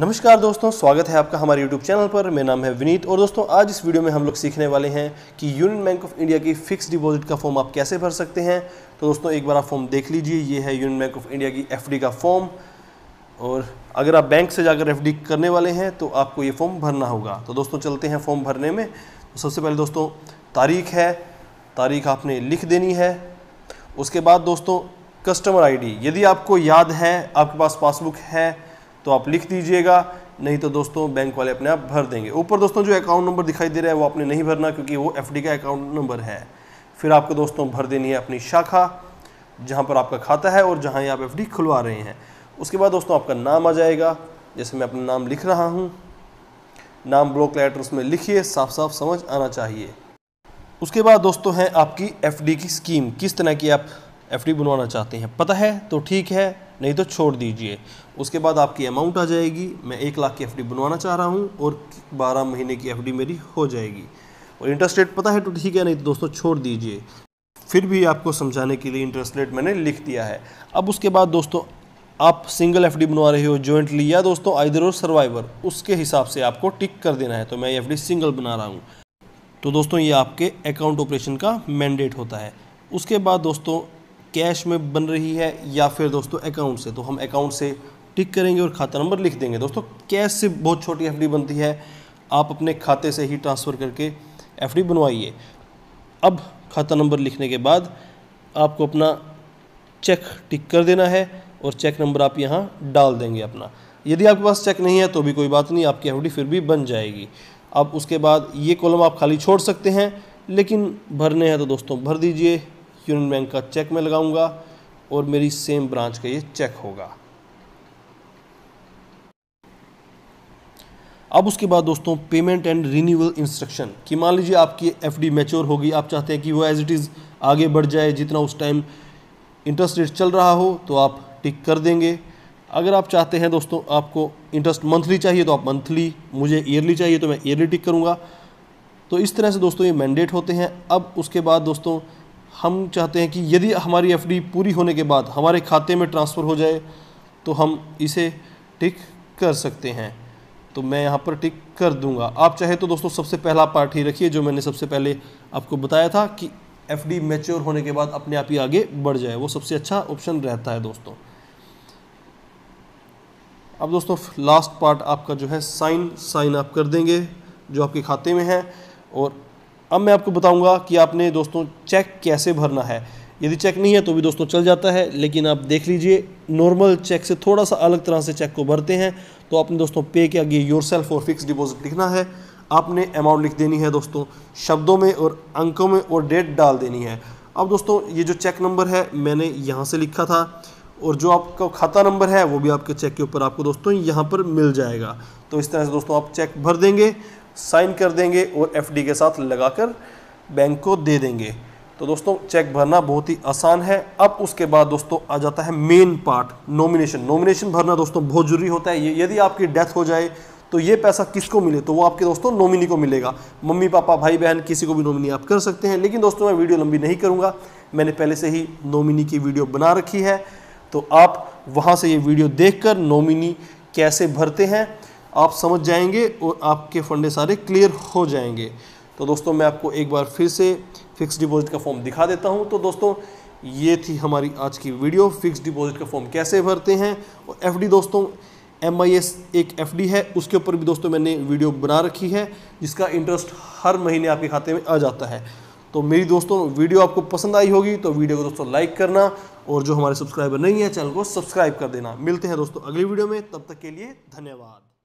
नमस्कार दोस्तों स्वागत है आपका हमारे YouTube चैनल पर मेरा नाम है विनीत और दोस्तों आज इस वीडियो में हम लोग सीखने वाले हैं कि यूनियन बैंक ऑफ इंडिया की फिक्स डिपॉजिट का फॉर्म आप कैसे भर सकते हैं तो दोस्तों एक बार आप फॉर्म देख लीजिए ये है यूनियन बैंक ऑफ इंडिया की एफ का फॉर्म और अगर आप बैंक से जाकर एफ करने वाले हैं तो आपको ये फॉर्म भरना होगा तो दोस्तों चलते हैं फॉर्म भरने में तो सबसे पहले दोस्तों तारीख है तारीख आपने लिख देनी है उसके बाद दोस्तों कस्टमर आई यदि आपको याद है आपके पास पासबुक है तो आप लिख दीजिएगा नहीं तो दोस्तों बैंक वाले अपने आप भर देंगे ऊपर दोस्तों जो अकाउंट नंबर दिखाई दे रहा है वो आपने नहीं भरना क्योंकि वो एफ का अकाउंट नंबर है फिर आपको दोस्तों भर देनी है अपनी शाखा जहाँ पर आपका खाता है और जहाँ आप एफ खुलवा रहे हैं उसके बाद दोस्तों आपका नाम आ जाएगा जैसे मैं अपना नाम लिख रहा हूँ नाम ब्लॉक लेटर उसमें लिखिए साफ साफ समझ आना चाहिए उसके बाद दोस्तों हैं आपकी एफ की स्कीम किस तरह की आप एफ बनवाना चाहते हैं पता है तो ठीक है नहीं तो छोड़ दीजिए उसके बाद आपकी अमाउंट आ जाएगी मैं एक लाख की एफ बनवाना चाह रहा हूँ और बारह महीने की एफ मेरी हो जाएगी और इंटरेस्ट रेट पता है तो ठीक है नहीं तो दोस्तों छोड़ दीजिए फिर भी आपको समझाने के लिए इंटरेस्ट रेट मैंने लिख दिया है अब उसके बाद दोस्तों आप सिंगल एफ बनवा रहे हो जॉइंटली या दोस्तों आइदर और सर्वाइवर उसके हिसाब से आपको टिक कर देना है तो मैं एफ सिंगल बना रहा हूँ तो दोस्तों ये आपके अकाउंट ऑपरेशन का मैंडेट होता है उसके बाद दोस्तों कैश में बन रही है या फिर दोस्तों अकाउंट से तो हम अकाउंट से टिक करेंगे और खाता नंबर लिख देंगे दोस्तों कैश से बहुत छोटी एफ बनती है आप अपने खाते से ही ट्रांसफ़र करके एफ बनवाइए अब खाता नंबर लिखने के बाद आपको अपना चेक टिक कर देना है और चेक नंबर आप यहाँ डाल देंगे अपना यदि आपके पास चेक नहीं है तो भी कोई बात नहीं आपकी एफ फिर भी बन जाएगी अब उसके बाद ये कॉलम आप खाली छोड़ सकते हैं लेकिन भरने हैं तो दोस्तों भर दीजिए यूनियन बैंक का चेक में लगाऊंगा और मेरी सेम ब्रांच का ये चेक होगा अब उसके बाद दोस्तों पेमेंट एंड रिन्यूअल इंस्ट्रक्शन कि मान लीजिए आपकी एफ डी मेच्योर होगी आप चाहते हैं कि वो एज इट इज़ आगे बढ़ जाए जितना उस टाइम इंटरेस्ट रेट चल रहा हो तो आप टिक कर देंगे अगर आप चाहते हैं दोस्तों आपको इंटरेस्ट मंथली चाहिए तो आप मंथली मुझे ईयरली चाहिए तो मैं ईयरली टिक करूँगा तो इस तरह से दोस्तों ये मैंडेट होते हैं अब उसके बाद दोस्तों हम चाहते हैं कि यदि हमारी एफडी पूरी होने के बाद हमारे खाते में ट्रांसफ़र हो जाए तो हम इसे टिक कर सकते हैं तो मैं यहाँ पर टिक कर दूंगा आप चाहे तो दोस्तों सबसे पहला पार्ट ही रखिए जो मैंने सबसे पहले आपको बताया था कि एफ डी मेच्योर होने के बाद अपने आप ही आगे बढ़ जाए वो सबसे अच्छा ऑप्शन रहता है दोस्तों अब दोस्तों लास्ट पार्ट आपका जो है साइन साइन आप कर देंगे जो आपके खाते में है और अब मैं आपको बताऊंगा कि आपने दोस्तों चेक कैसे भरना है यदि चेक नहीं है तो भी दोस्तों चल जाता है लेकिन आप देख लीजिए नॉर्मल चेक से थोड़ा सा अलग तरह से चेक को भरते हैं तो आपने दोस्तों पे के आगे योर सेल्फ और फिक्स डिपॉजिट लिखना है आपने अमाउंट लिख देनी है दोस्तों शब्दों में और अंकों में और डेट डाल देनी है अब दोस्तों ये जो चेक नंबर है मैंने यहाँ से लिखा था और जो आपका खाता नंबर है वो भी आपके चेक के ऊपर आपको दोस्तों यहाँ पर मिल जाएगा तो इस तरह से दोस्तों आप चेक भर देंगे साइन कर देंगे और एफडी के साथ लगाकर बैंक को दे देंगे तो दोस्तों चेक भरना बहुत ही आसान है अब उसके बाद दोस्तों आ जाता है मेन पार्ट नॉमिनेशन नॉमिनेशन भरना दोस्तों बहुत ज़रूरी होता है ये यदि आपकी डेथ हो जाए तो ये पैसा किसको मिले तो वो आपके दोस्तों नॉमिनी को मिलेगा मम्मी पापा भाई बहन किसी को भी नॉमिनी आप कर सकते हैं लेकिन दोस्तों मैं वीडियो लंबी नहीं करूँगा मैंने पहले से ही नॉमिनी की वीडियो बना रखी है तो आप वहाँ से ये वीडियो देख नॉमिनी कैसे भरते हैं आप समझ जाएंगे और आपके फंडे सारे क्लियर हो जाएंगे तो दोस्तों मैं आपको एक बार फिर से फिक्स डिपॉजिट का फॉर्म दिखा देता हूं तो दोस्तों ये थी हमारी आज की वीडियो फिक्स डिपॉजिट का फॉर्म कैसे भरते हैं और एफडी दोस्तों एम एक एफ है उसके ऊपर भी दोस्तों मैंने वीडियो बना रखी है जिसका इंटरेस्ट हर महीने आपके खाते में आ जाता है तो मेरी दोस्तों वीडियो आपको पसंद आई होगी तो वीडियो को दोस्तों लाइक करना और जो हमारे सब्सक्राइबर नहीं है चैनल को सब्सक्राइब कर देना मिलते हैं दोस्तों अगली वीडियो में तब तक के लिए धन्यवाद